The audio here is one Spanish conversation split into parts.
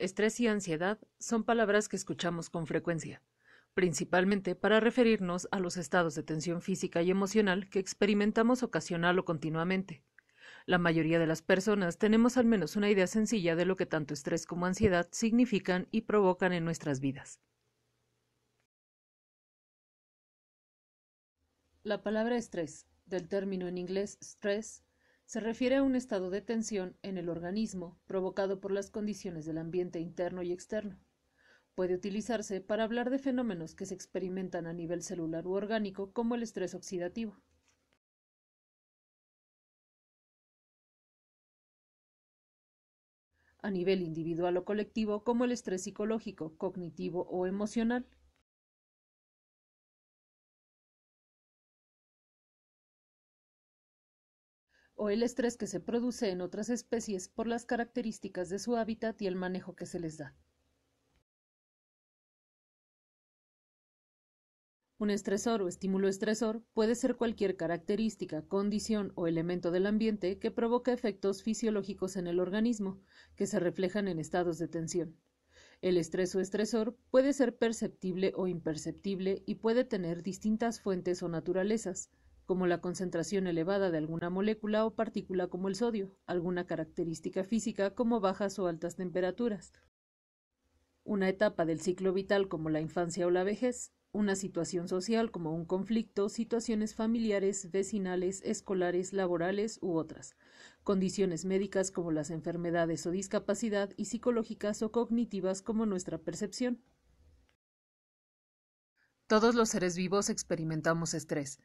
estrés y ansiedad son palabras que escuchamos con frecuencia, principalmente para referirnos a los estados de tensión física y emocional que experimentamos ocasional o continuamente. La mayoría de las personas tenemos al menos una idea sencilla de lo que tanto estrés como ansiedad significan y provocan en nuestras vidas. La palabra estrés, del término en inglés stress, se refiere a un estado de tensión en el organismo provocado por las condiciones del ambiente interno y externo. Puede utilizarse para hablar de fenómenos que se experimentan a nivel celular u orgánico como el estrés oxidativo. a nivel individual o colectivo como el estrés psicológico, cognitivo o emocional. o el estrés que se produce en otras especies por las características de su hábitat y el manejo que se les da. Un estresor o estímulo estresor puede ser cualquier característica, condición o elemento del ambiente que provoque efectos fisiológicos en el organismo, que se reflejan en estados de tensión. El estrés o estresor puede ser perceptible o imperceptible y puede tener distintas fuentes o naturalezas, como la concentración elevada de alguna molécula o partícula como el sodio, alguna característica física como bajas o altas temperaturas, una etapa del ciclo vital como la infancia o la vejez, una situación social como un conflicto, situaciones familiares, vecinales, escolares, laborales u otras, condiciones médicas como las enfermedades o discapacidad y psicológicas o cognitivas como nuestra percepción. Todos los seres vivos experimentamos estrés.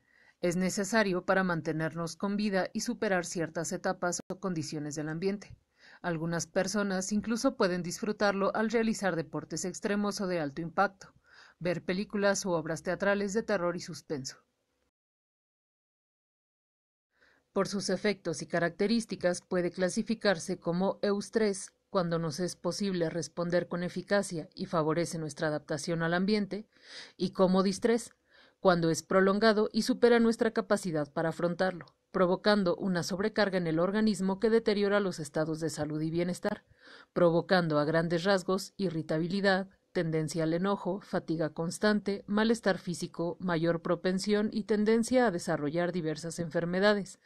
Es necesario para mantenernos con vida y superar ciertas etapas o condiciones del ambiente. Algunas personas incluso pueden disfrutarlo al realizar deportes extremos o de alto impacto, ver películas u obras teatrales de terror y suspenso. Por sus efectos y características puede clasificarse como eustrés cuando nos es posible responder con eficacia y favorece nuestra adaptación al ambiente, y como distrés cuando es prolongado y supera nuestra capacidad para afrontarlo, provocando una sobrecarga en el organismo que deteriora los estados de salud y bienestar, provocando a grandes rasgos irritabilidad, tendencia al enojo, fatiga constante, malestar físico, mayor propensión y tendencia a desarrollar diversas enfermedades,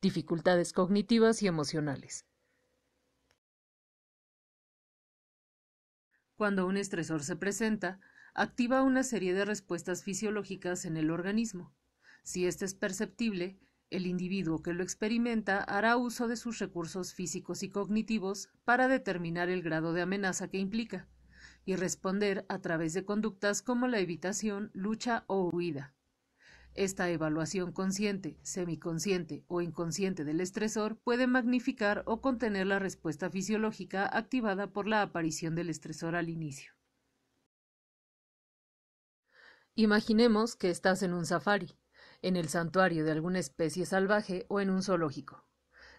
dificultades cognitivas y emocionales. Cuando un estresor se presenta, activa una serie de respuestas fisiológicas en el organismo. Si éste es perceptible, el individuo que lo experimenta hará uso de sus recursos físicos y cognitivos para determinar el grado de amenaza que implica y responder a través de conductas como la evitación, lucha o huida. Esta evaluación consciente, semiconsciente o inconsciente del estresor puede magnificar o contener la respuesta fisiológica activada por la aparición del estresor al inicio. Imaginemos que estás en un safari, en el santuario de alguna especie salvaje o en un zoológico.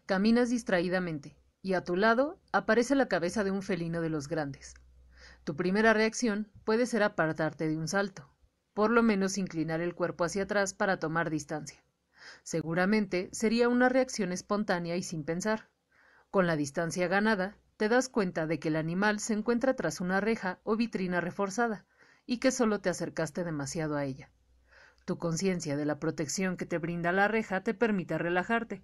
Caminas distraídamente, y a tu lado aparece la cabeza de un felino de los grandes. Tu primera reacción puede ser apartarte de un salto, por lo menos inclinar el cuerpo hacia atrás para tomar distancia. Seguramente sería una reacción espontánea y sin pensar. Con la distancia ganada, te das cuenta de que el animal se encuentra tras una reja o vitrina reforzada, y que solo te acercaste demasiado a ella. Tu conciencia de la protección que te brinda la reja te permite relajarte.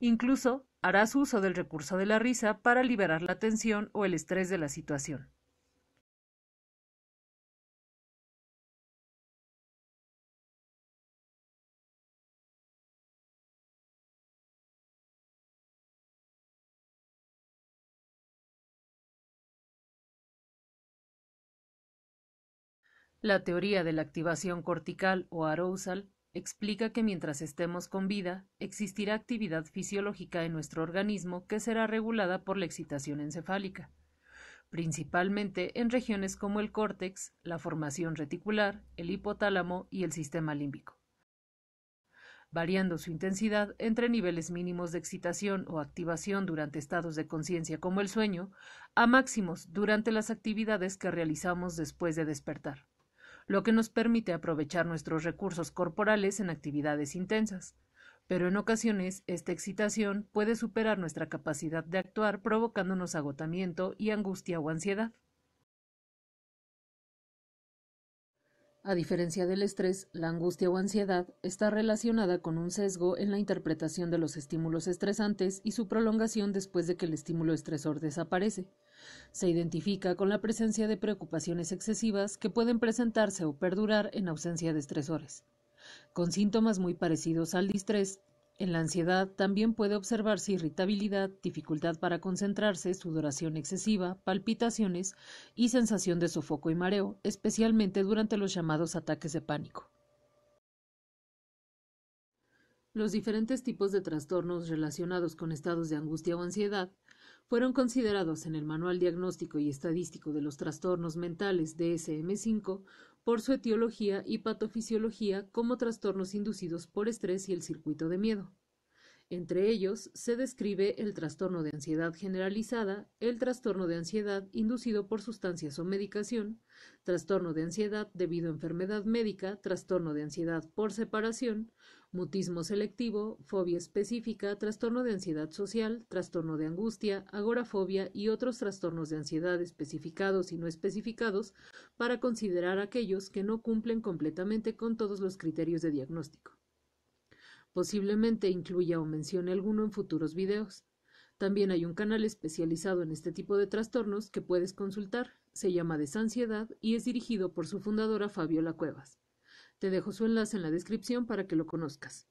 Incluso harás uso del recurso de la risa para liberar la tensión o el estrés de la situación. La teoría de la activación cortical o arousal explica que mientras estemos con vida, existirá actividad fisiológica en nuestro organismo que será regulada por la excitación encefálica, principalmente en regiones como el córtex, la formación reticular, el hipotálamo y el sistema límbico, variando su intensidad entre niveles mínimos de excitación o activación durante estados de conciencia como el sueño, a máximos durante las actividades que realizamos después de despertar lo que nos permite aprovechar nuestros recursos corporales en actividades intensas. Pero en ocasiones esta excitación puede superar nuestra capacidad de actuar provocándonos agotamiento y angustia o ansiedad. A diferencia del estrés, la angustia o ansiedad está relacionada con un sesgo en la interpretación de los estímulos estresantes y su prolongación después de que el estímulo estresor desaparece. Se identifica con la presencia de preocupaciones excesivas que pueden presentarse o perdurar en ausencia de estresores. Con síntomas muy parecidos al distrés, en la ansiedad también puede observarse irritabilidad, dificultad para concentrarse, sudoración excesiva, palpitaciones y sensación de sofoco y mareo, especialmente durante los llamados ataques de pánico. Los diferentes tipos de trastornos relacionados con estados de angustia o ansiedad fueron considerados en el Manual Diagnóstico y Estadístico de los Trastornos Mentales DSM-5 por su etiología y patofisiología como trastornos inducidos por estrés y el circuito de miedo. Entre ellos se describe el trastorno de ansiedad generalizada, el trastorno de ansiedad inducido por sustancias o medicación, trastorno de ansiedad debido a enfermedad médica, trastorno de ansiedad por separación, mutismo selectivo, fobia específica, trastorno de ansiedad social, trastorno de angustia, agorafobia y otros trastornos de ansiedad especificados y no especificados para considerar aquellos que no cumplen completamente con todos los criterios de diagnóstico. Posiblemente incluya o mencione alguno en futuros videos. También hay un canal especializado en este tipo de trastornos que puedes consultar. Se llama Desansiedad y es dirigido por su fundadora Fabiola Cuevas. Te dejo su enlace en la descripción para que lo conozcas.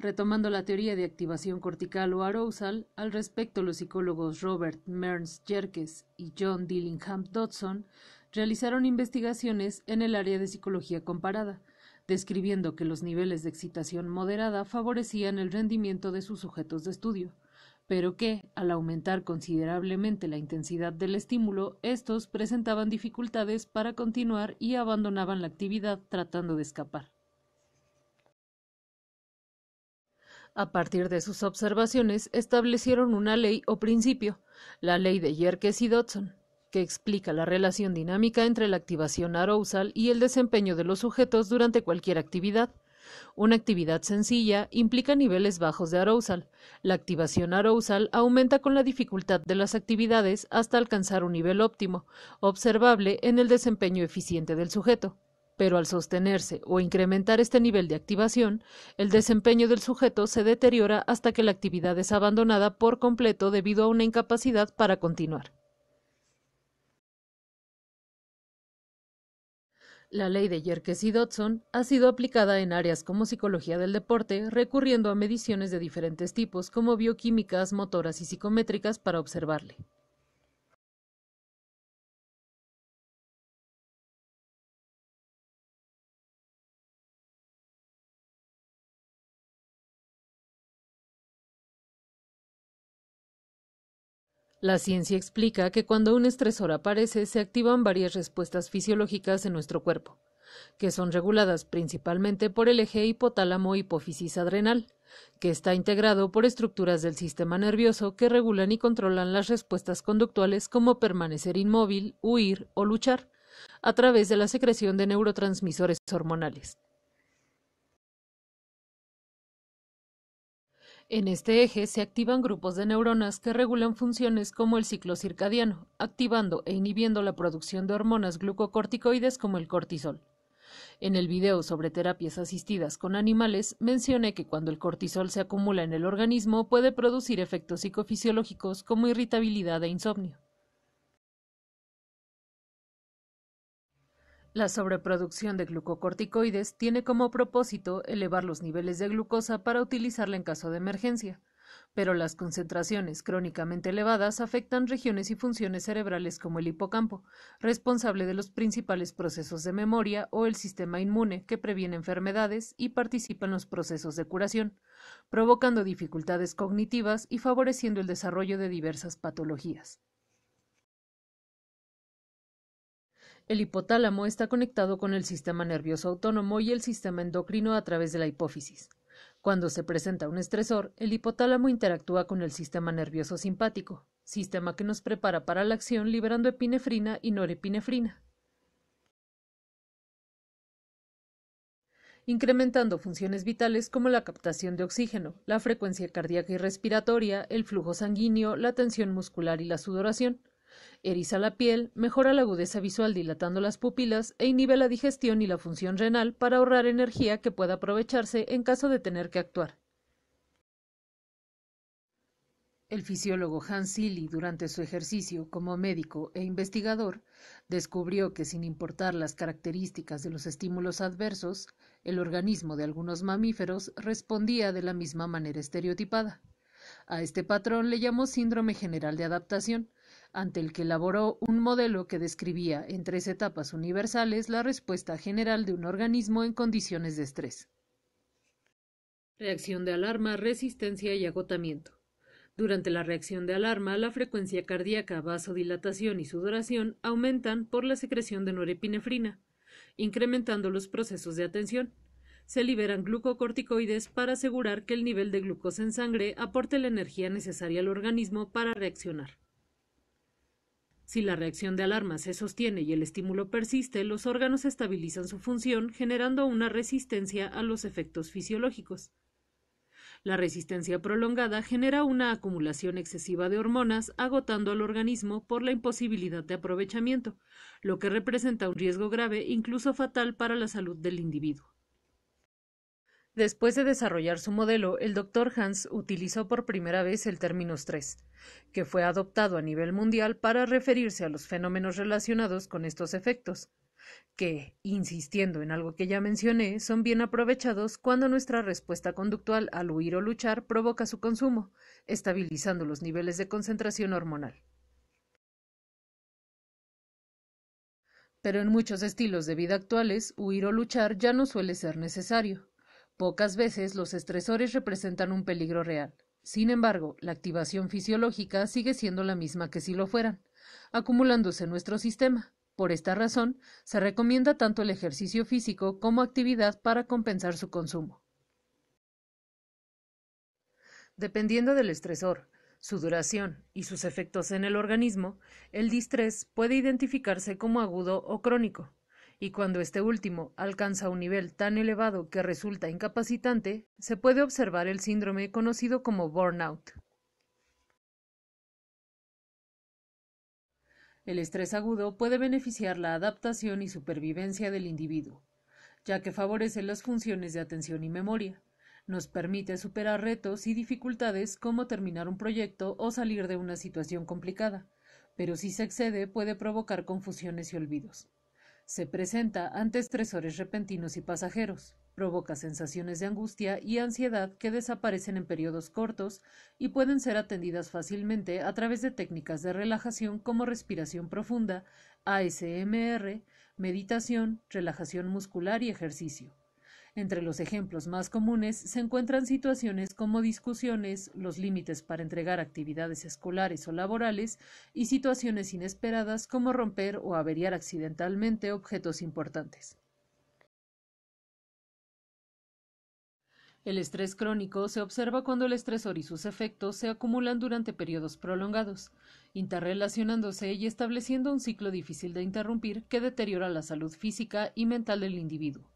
Retomando la teoría de activación cortical o arousal, al respecto los psicólogos Robert Merns Jerkes y John Dillingham Dodson realizaron investigaciones en el área de psicología comparada, describiendo que los niveles de excitación moderada favorecían el rendimiento de sus sujetos de estudio, pero que, al aumentar considerablemente la intensidad del estímulo, estos presentaban dificultades para continuar y abandonaban la actividad tratando de escapar. A partir de sus observaciones, establecieron una ley o principio, la ley de Yerkes y Dodson, que explica la relación dinámica entre la activación arousal y el desempeño de los sujetos durante cualquier actividad. Una actividad sencilla implica niveles bajos de arousal. La activación arousal aumenta con la dificultad de las actividades hasta alcanzar un nivel óptimo, observable en el desempeño eficiente del sujeto. Pero al sostenerse o incrementar este nivel de activación, el desempeño del sujeto se deteriora hasta que la actividad es abandonada por completo debido a una incapacidad para continuar. La ley de Yerkes y Dodson ha sido aplicada en áreas como psicología del deporte, recurriendo a mediciones de diferentes tipos como bioquímicas, motoras y psicométricas para observarle. La ciencia explica que cuando un estresor aparece se activan varias respuestas fisiológicas en nuestro cuerpo, que son reguladas principalmente por el eje hipotálamo hipófisis adrenal, que está integrado por estructuras del sistema nervioso que regulan y controlan las respuestas conductuales como permanecer inmóvil, huir o luchar, a través de la secreción de neurotransmisores hormonales. En este eje se activan grupos de neuronas que regulan funciones como el ciclo circadiano, activando e inhibiendo la producción de hormonas glucocorticoides como el cortisol. En el video sobre terapias asistidas con animales mencioné que cuando el cortisol se acumula en el organismo puede producir efectos psicofisiológicos como irritabilidad e insomnio. La sobreproducción de glucocorticoides tiene como propósito elevar los niveles de glucosa para utilizarla en caso de emergencia, pero las concentraciones crónicamente elevadas afectan regiones y funciones cerebrales como el hipocampo, responsable de los principales procesos de memoria, o el sistema inmune, que previene enfermedades y participa en los procesos de curación, provocando dificultades cognitivas y favoreciendo el desarrollo de diversas patologías. El hipotálamo está conectado con el sistema nervioso autónomo y el sistema endocrino a través de la hipófisis. Cuando se presenta un estresor, el hipotálamo interactúa con el sistema nervioso simpático, sistema que nos prepara para la acción liberando epinefrina y norepinefrina, incrementando funciones vitales como la captación de oxígeno, la frecuencia cardíaca y respiratoria, el flujo sanguíneo, la tensión muscular y la sudoración. Eriza la piel, mejora la agudeza visual dilatando las pupilas e inhibe la digestión y la función renal para ahorrar energía que pueda aprovecharse en caso de tener que actuar. El fisiólogo Hans Silly, durante su ejercicio como médico e investigador, descubrió que sin importar las características de los estímulos adversos, el organismo de algunos mamíferos respondía de la misma manera estereotipada. A este patrón le llamó síndrome general de adaptación, ante el que elaboró un modelo que describía en tres etapas universales la respuesta general de un organismo en condiciones de estrés. Reacción de alarma, resistencia y agotamiento. Durante la reacción de alarma, la frecuencia cardíaca, vasodilatación y sudoración aumentan por la secreción de norepinefrina, incrementando los procesos de atención. Se liberan glucocorticoides para asegurar que el nivel de glucosa en sangre aporte la energía necesaria al organismo para reaccionar. Si la reacción de alarma se sostiene y el estímulo persiste, los órganos estabilizan su función, generando una resistencia a los efectos fisiológicos. La resistencia prolongada genera una acumulación excesiva de hormonas, agotando al organismo por la imposibilidad de aprovechamiento, lo que representa un riesgo grave, incluso fatal, para la salud del individuo. Después de desarrollar su modelo, el Dr. Hans utilizó por primera vez el término estrés, que fue adoptado a nivel mundial para referirse a los fenómenos relacionados con estos efectos, que, insistiendo en algo que ya mencioné, son bien aprovechados cuando nuestra respuesta conductual al huir o luchar provoca su consumo, estabilizando los niveles de concentración hormonal. Pero en muchos estilos de vida actuales, huir o luchar ya no suele ser necesario. Pocas veces los estresores representan un peligro real. Sin embargo, la activación fisiológica sigue siendo la misma que si lo fueran, acumulándose en nuestro sistema. Por esta razón, se recomienda tanto el ejercicio físico como actividad para compensar su consumo. Dependiendo del estresor, su duración y sus efectos en el organismo, el distrés puede identificarse como agudo o crónico y cuando este último alcanza un nivel tan elevado que resulta incapacitante, se puede observar el síndrome conocido como burnout. El estrés agudo puede beneficiar la adaptación y supervivencia del individuo, ya que favorece las funciones de atención y memoria, nos permite superar retos y dificultades como terminar un proyecto o salir de una situación complicada, pero si se excede puede provocar confusiones y olvidos. Se presenta ante estresores repentinos y pasajeros, provoca sensaciones de angustia y ansiedad que desaparecen en periodos cortos y pueden ser atendidas fácilmente a través de técnicas de relajación como respiración profunda, ASMR, meditación, relajación muscular y ejercicio. Entre los ejemplos más comunes se encuentran situaciones como discusiones, los límites para entregar actividades escolares o laborales y situaciones inesperadas como romper o averiar accidentalmente objetos importantes. El estrés crónico se observa cuando el estresor y sus efectos se acumulan durante periodos prolongados, interrelacionándose y estableciendo un ciclo difícil de interrumpir que deteriora la salud física y mental del individuo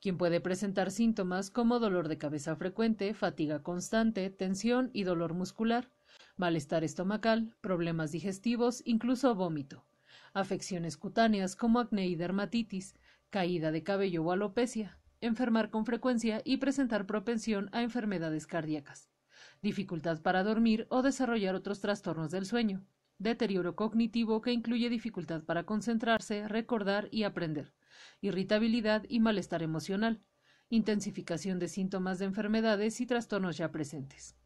quien puede presentar síntomas como dolor de cabeza frecuente, fatiga constante, tensión y dolor muscular, malestar estomacal, problemas digestivos, incluso vómito, afecciones cutáneas como acné y dermatitis, caída de cabello o alopecia, enfermar con frecuencia y presentar propensión a enfermedades cardíacas, dificultad para dormir o desarrollar otros trastornos del sueño, deterioro cognitivo que incluye dificultad para concentrarse, recordar y aprender, irritabilidad y malestar emocional, intensificación de síntomas de enfermedades y trastornos ya presentes.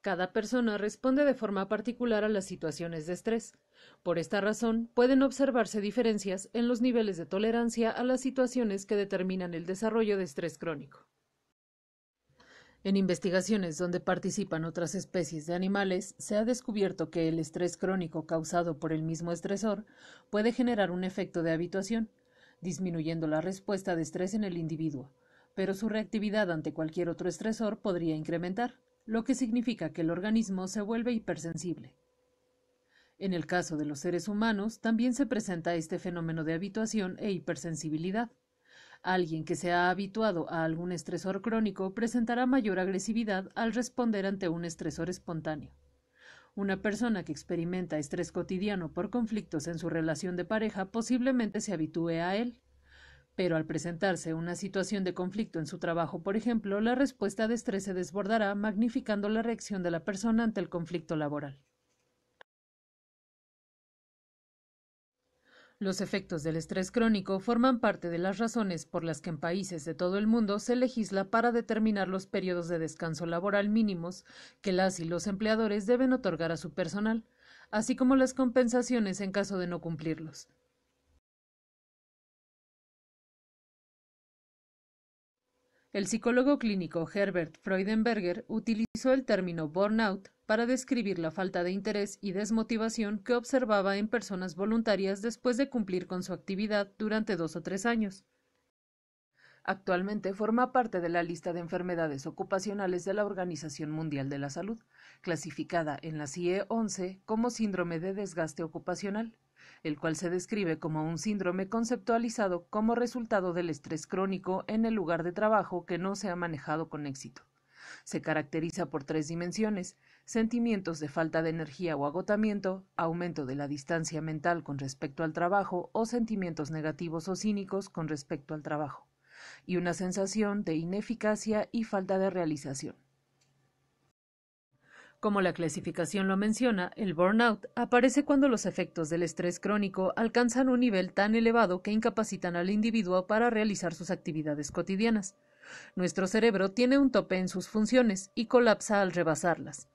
Cada persona responde de forma particular a las situaciones de estrés. Por esta razón, pueden observarse diferencias en los niveles de tolerancia a las situaciones que determinan el desarrollo de estrés crónico. En investigaciones donde participan otras especies de animales, se ha descubierto que el estrés crónico causado por el mismo estresor puede generar un efecto de habituación, disminuyendo la respuesta de estrés en el individuo, pero su reactividad ante cualquier otro estresor podría incrementar, lo que significa que el organismo se vuelve hipersensible. En el caso de los seres humanos, también se presenta este fenómeno de habituación e hipersensibilidad. Alguien que se ha habituado a algún estresor crónico presentará mayor agresividad al responder ante un estresor espontáneo. Una persona que experimenta estrés cotidiano por conflictos en su relación de pareja posiblemente se habitúe a él. Pero al presentarse una situación de conflicto en su trabajo, por ejemplo, la respuesta de estrés se desbordará, magnificando la reacción de la persona ante el conflicto laboral. Los efectos del estrés crónico forman parte de las razones por las que en países de todo el mundo se legisla para determinar los periodos de descanso laboral mínimos que las y los empleadores deben otorgar a su personal, así como las compensaciones en caso de no cumplirlos. El psicólogo clínico Herbert Freudenberger utilizó el término burnout para describir la falta de interés y desmotivación que observaba en personas voluntarias después de cumplir con su actividad durante dos o tres años. Actualmente forma parte de la lista de enfermedades ocupacionales de la Organización Mundial de la Salud, clasificada en la CIE 11 como síndrome de desgaste ocupacional el cual se describe como un síndrome conceptualizado como resultado del estrés crónico en el lugar de trabajo que no se ha manejado con éxito. Se caracteriza por tres dimensiones, sentimientos de falta de energía o agotamiento, aumento de la distancia mental con respecto al trabajo o sentimientos negativos o cínicos con respecto al trabajo, y una sensación de ineficacia y falta de realización. Como la clasificación lo menciona, el burnout aparece cuando los efectos del estrés crónico alcanzan un nivel tan elevado que incapacitan al individuo para realizar sus actividades cotidianas. Nuestro cerebro tiene un tope en sus funciones y colapsa al rebasarlas,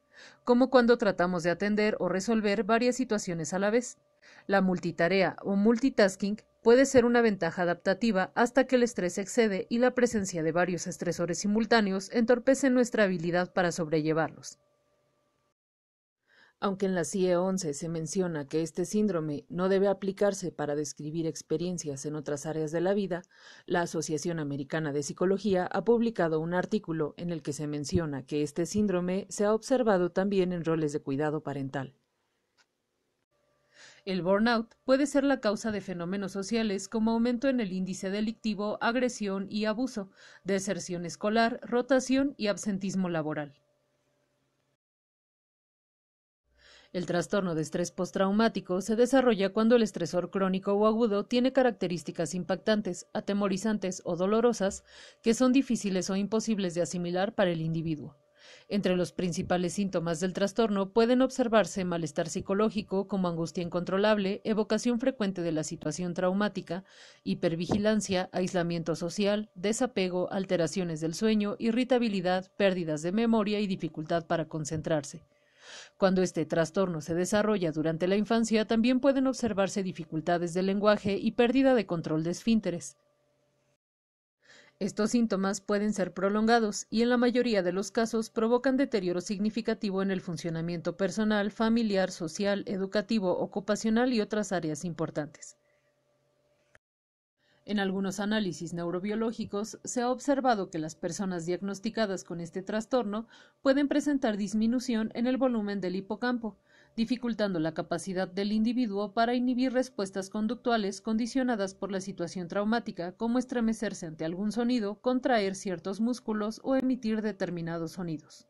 como cuando tratamos de atender o resolver varias situaciones a la vez. La multitarea o multitasking puede ser una ventaja adaptativa hasta que el estrés excede y la presencia de varios estresores simultáneos entorpece nuestra habilidad para sobrellevarlos. Aunque en la CIE 11 se menciona que este síndrome no debe aplicarse para describir experiencias en otras áreas de la vida, la Asociación Americana de Psicología ha publicado un artículo en el que se menciona que este síndrome se ha observado también en roles de cuidado parental. El burnout puede ser la causa de fenómenos sociales como aumento en el índice delictivo, agresión y abuso, deserción escolar, rotación y absentismo laboral. El trastorno de estrés postraumático se desarrolla cuando el estresor crónico o agudo tiene características impactantes, atemorizantes o dolorosas que son difíciles o imposibles de asimilar para el individuo. Entre los principales síntomas del trastorno pueden observarse malestar psicológico como angustia incontrolable, evocación frecuente de la situación traumática, hipervigilancia, aislamiento social, desapego, alteraciones del sueño, irritabilidad, pérdidas de memoria y dificultad para concentrarse. Cuando este trastorno se desarrolla durante la infancia, también pueden observarse dificultades de lenguaje y pérdida de control de esfínteres. Estos síntomas pueden ser prolongados y en la mayoría de los casos provocan deterioro significativo en el funcionamiento personal, familiar, social, educativo, ocupacional y otras áreas importantes. En algunos análisis neurobiológicos se ha observado que las personas diagnosticadas con este trastorno pueden presentar disminución en el volumen del hipocampo, dificultando la capacidad del individuo para inhibir respuestas conductuales condicionadas por la situación traumática, como estremecerse ante algún sonido, contraer ciertos músculos o emitir determinados sonidos.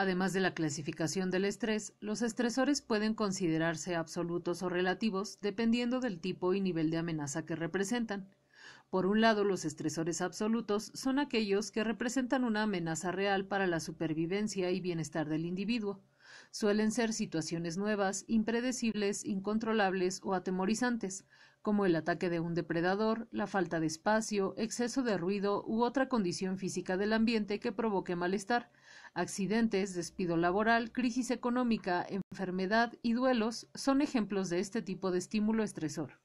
Además de la clasificación del estrés, los estresores pueden considerarse absolutos o relativos dependiendo del tipo y nivel de amenaza que representan. Por un lado, los estresores absolutos son aquellos que representan una amenaza real para la supervivencia y bienestar del individuo. Suelen ser situaciones nuevas, impredecibles, incontrolables o atemorizantes, como el ataque de un depredador, la falta de espacio, exceso de ruido u otra condición física del ambiente que provoque malestar, Accidentes, despido laboral, crisis económica, enfermedad y duelos son ejemplos de este tipo de estímulo estresor.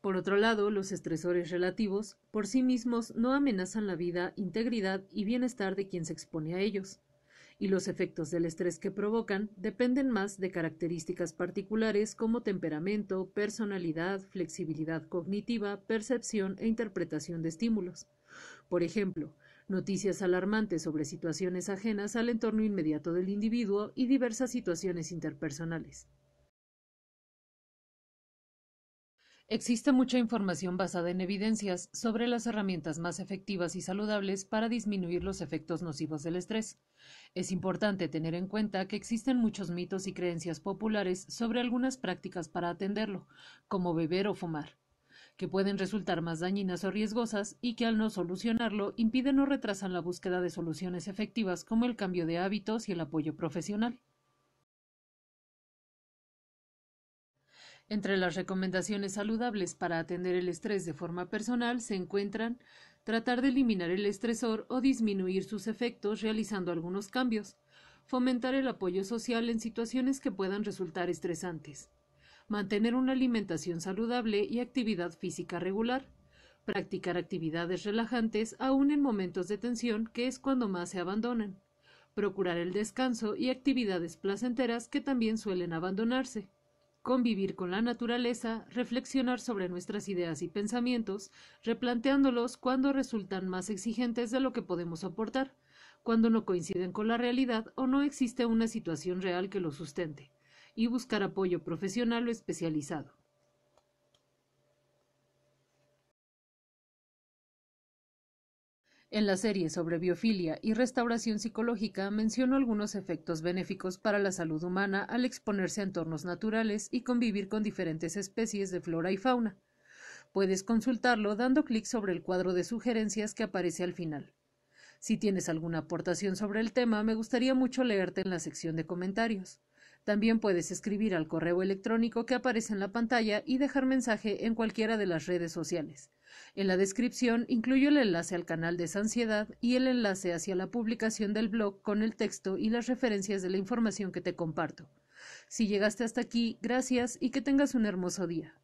Por otro lado, los estresores relativos, por sí mismos, no amenazan la vida, integridad y bienestar de quien se expone a ellos, y los efectos del estrés que provocan dependen más de características particulares como temperamento, personalidad, flexibilidad cognitiva, percepción e interpretación de estímulos. Por ejemplo, noticias alarmantes sobre situaciones ajenas al entorno inmediato del individuo y diversas situaciones interpersonales. Existe mucha información basada en evidencias sobre las herramientas más efectivas y saludables para disminuir los efectos nocivos del estrés. Es importante tener en cuenta que existen muchos mitos y creencias populares sobre algunas prácticas para atenderlo, como beber o fumar que pueden resultar más dañinas o riesgosas y que al no solucionarlo impiden o retrasan la búsqueda de soluciones efectivas como el cambio de hábitos y el apoyo profesional. Entre las recomendaciones saludables para atender el estrés de forma personal se encuentran tratar de eliminar el estresor o disminuir sus efectos realizando algunos cambios, fomentar el apoyo social en situaciones que puedan resultar estresantes, mantener una alimentación saludable y actividad física regular, practicar actividades relajantes aún en momentos de tensión, que es cuando más se abandonan, procurar el descanso y actividades placenteras que también suelen abandonarse, convivir con la naturaleza, reflexionar sobre nuestras ideas y pensamientos, replanteándolos cuando resultan más exigentes de lo que podemos aportar, cuando no coinciden con la realidad o no existe una situación real que lo sustente y buscar apoyo profesional o especializado. En la serie sobre biofilia y restauración psicológica menciono algunos efectos benéficos para la salud humana al exponerse a entornos naturales y convivir con diferentes especies de flora y fauna. Puedes consultarlo dando clic sobre el cuadro de sugerencias que aparece al final. Si tienes alguna aportación sobre el tema, me gustaría mucho leerte en la sección de comentarios. También puedes escribir al correo electrónico que aparece en la pantalla y dejar mensaje en cualquiera de las redes sociales. En la descripción incluyo el enlace al canal de Sansiedad y el enlace hacia la publicación del blog con el texto y las referencias de la información que te comparto. Si llegaste hasta aquí, gracias y que tengas un hermoso día.